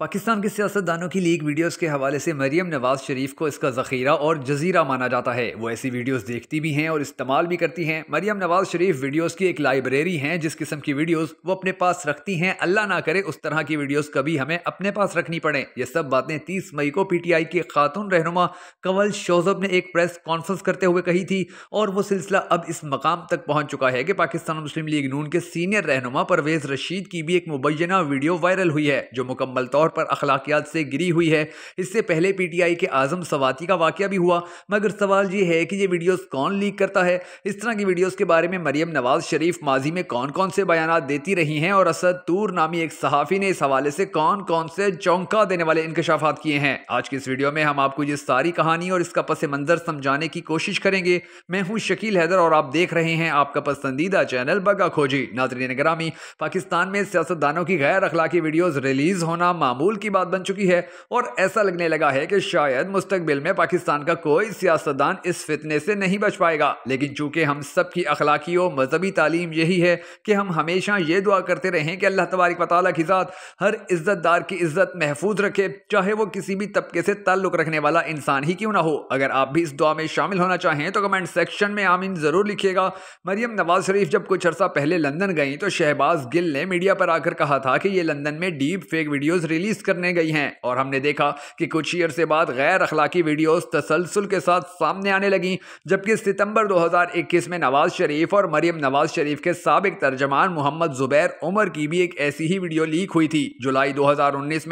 पाकिस्तान के सियासतदानों की leak videos के हवाले से मरीम नवाज शरीफ को इसका ज़ख़ीरा और जजीरा माना जाता है वो ऐसी वीडियोस देखती भी हैं और इस्तेमाल भी करती हैं मरीम नवाज शरीफ वीडियोस की एक लाइब्रेरी हैं जिस किस्म की वीडियोस वो अपने पास रखती हैं अल्लाह ना करे उस तरह की वीडियोज कभी हमें अपने पास रखनी पड़े ये सब बातें तीस मई को पी टी आई की खातून रहनुमा कंवल शोजब ने एक प्रेस कॉन्फ्रेंस करते हुए कही थी और वो सिलसिला अब इस मकाम तक पहुँच चुका है कि पाकिस्तान मुस्लिम लीग नून के सीनियर रहनुमा परवेज़ रशीद की भी एक मुबैना वीडियो वायरल हुई है जो मुकम्मल तौर तौर पर अखलाकियात से गिरी हुई है इससे पहले पीटीआई के आजम सवाती का वाक्य भी हुआ मगर सवाल ये है कि ये वीडियोस कौन लीक करता है इस तरह की वीडियोस के बारे में मरियम नवाज शरीफ माजी में कौन कौन से बयान देती रही हैं और असद तूर नामी एक सहाफ़ी ने इस हवाले से कौन कौन से चौंका देने वाले इंकशाफात किए हैं आज की इस वीडियो में हम आपको ये सारी कहानी और इसका पस मंज़र समझाने की कोशिश करेंगे मैं हूँ शकील हैदर और आप देख रहे हैं आपका पसंदीदा चैनल बगा खोजी नाजरीन ग्रामी पाकिस्तान में सियासतदानों की गैर अखलाकी वीडियोज़ रिलीज़ होना मामूल की बात बन चुकी है और ऐसा लगने लगा है कि शायद मुस्तबिल में पाकिस्तान का कोई सियासतदान इस फितने से नहीं बच पाएगा लेकिन चूंकि हम सब की अखलाकी और मजहबी तालीम यही है कि हम हमेशा ये दुआ करते रहें कि अल्लाह तबारक वाली की ज़ात हर इज्जतदार की इज्जत महफूज रखे चाहे वो किसी भी तबके से ताल्लुक़ रखने वाला इंसान ही क्यों ना हो अगर आप भी इस दुआ में शामिल होना चाहें तो कमेंट सेक्शन में आमीन ज़रूर लिखिएगा मरियम नवाज शरीफ जब कुछ अर्सा पहले लंदन गई तो शहबाज गिल ने मीडिया पर आकर कहा था कि ये लंदन में deep fake videos release release करने गई हैं और हमने देखा कि कुछ ईयर से बाद गैर अखलाकी वीडियोस तसलसल के साथ सामने आने लगी जबकि सितंबर 2021 में नवाज शरीफ और मरियम नवाज शरीफ के सबक तर्जमान मोहम्मद जुबैर उमर की भी एक ऐसी ही वीडियो लीक हुई थी जुलाई दो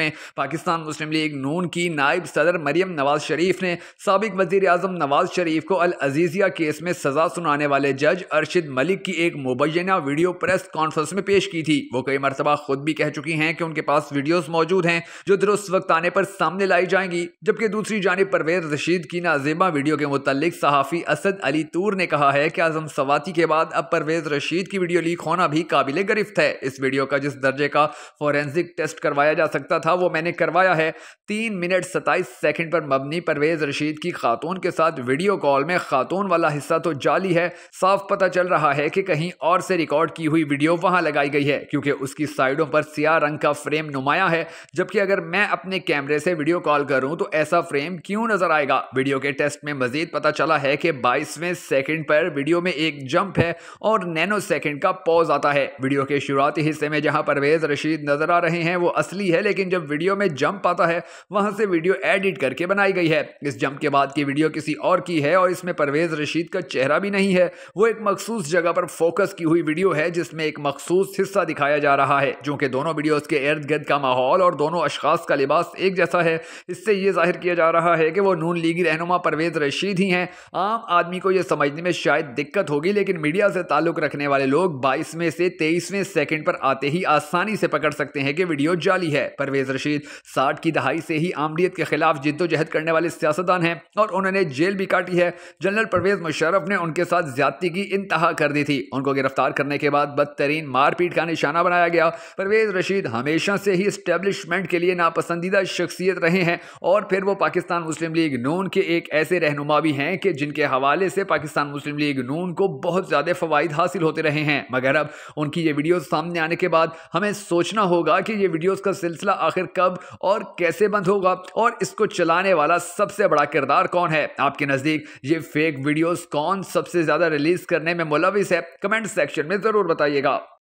में पाकिस्तान मुस्लिम लीग नून की नायब सदर मरियम नवाज शरीफ ने सबक वजीर अजम नवाज शरीफ को अल अजीज़िया केस में सजा सुनाने वाले जज अरशद मलिक की एक मुबैना वीडियो प्रेस कॉन्फ्रेंस में पेश की थी वो कई मरतबा खुद भी कह चुकी हैं कि उनके पास वीडियोस मौजूद मौजूद हैं जो दुरुस्त वक्त आने पर सामने लाई जाएंगी जबकि दूसरी जानब परवेज रशीद की नाजेबा वीडियो के मुतालिक सहाफ़ी असद अली तूर ने कहा है कि आजम सवाती के बाद अब परवेज रशीद की वीडियो लीक होना भी काबिल गिरफ्त है इस वीडियो का जिस दर्जे का फॉरेंसिक टेस्ट करवाया जा सकता था वो मैंने करवाया है तीन मिनट सताईस सेकेंड पर मबनी परवेज रशीद की खातून के साथ वीडियो कॉल में खातून वाला हिस्सा तो जाली है साफ पता चल रहा है कि कहीं और से रिकॉर्ड की हुई वीडियो वहां लगाई गई है क्योंकि उसकी साइडों पर सिया रंग का फ्रेम नुमाया है जबकि अगर मैं अपने कैमरे से वीडियो कॉल करूं तो ऐसा फ्रेम क्यों नजर आएगा वीडियो के टेस्ट में मजीद पता चला है कि बाईसवें सेकंड पर वीडियो में एक जंप है और नैनो सेकंड का पॉज आता है वीडियो के शुरुआती हिस्से में जहां परवेज रशीद नजर आ रहे हैं वो असली है लेकिन जब वीडियो में जंप आता है वहां से वीडियो एडिट करके बनाई गई है इस जंप के बाद की वीडियो किसी और की है और इसमें परवेज रशीद का चेहरा भी नहीं है वो एक मखसूस जगह पर फोकस की हुई वीडियो है जिसमें एक मखसूस हिस्सा दिखाया जा रहा है जो कि दोनों वीडियोस के इर्द गिर्द का माहौल और दोनों अशास का लिबास एक जैसा है इससे ये जाहिर किया जा रहा है कि वो नून लीगी रहनुमा परवेज़ रशीद ही हैं आम आदमी को यह समझने में शायद दिक्कत होगी लेकिन मीडिया से ताल्लुक़ रखने वाले लोग बाईसवें से तेईसवें सेकेंड पर आते ही आसानी से पकड़ सकते हैं कि वीडियो जाली है परवेज़ रशीद साठ की दहाई से ही आमदीत के खिलाफ जिद्दोजहद करने वाले सियासतदान हैं और उन्होंने जेल भी काटी है जनरल परवेज़ मुशरफ ने उनके साथ ज्यादा की इंतहा कर दी थी उनको गिरफ्तार करने के बाद बदतरीन मारपीट का निशाना बनाया गया परवेज़ रशीद हमेशा से ही इस्टेब्लिशमेंट इस्टेब्लिशमेंट के लिए नापसंदीदा शख्सियत रहे हैं और फिर वो पाकिस्तान मुस्लिम लीग नून के एक ऐसे रहनुमा भी हैं कि जिनके हवाले से पाकिस्तान मुस्लिम लीग नून को बहुत ज़्यादा फ़वाद हासिल होते रहे हैं मगर अब उनकी ये वीडियोज़ सामने आने के बाद हमें सोचना होगा कि ये वीडियोज़ का सिलसिला आखिर कब और कैसे बंद होगा और इसको चलाने वाला सबसे बड़ा किरदार कौन है आपके नज़दीक ये फेक वीडियोज़ कौन सबसे ज़्यादा रिलीज़ करने में मुलविस है कमेंट सेक्शन में ज़रूर बताइएगा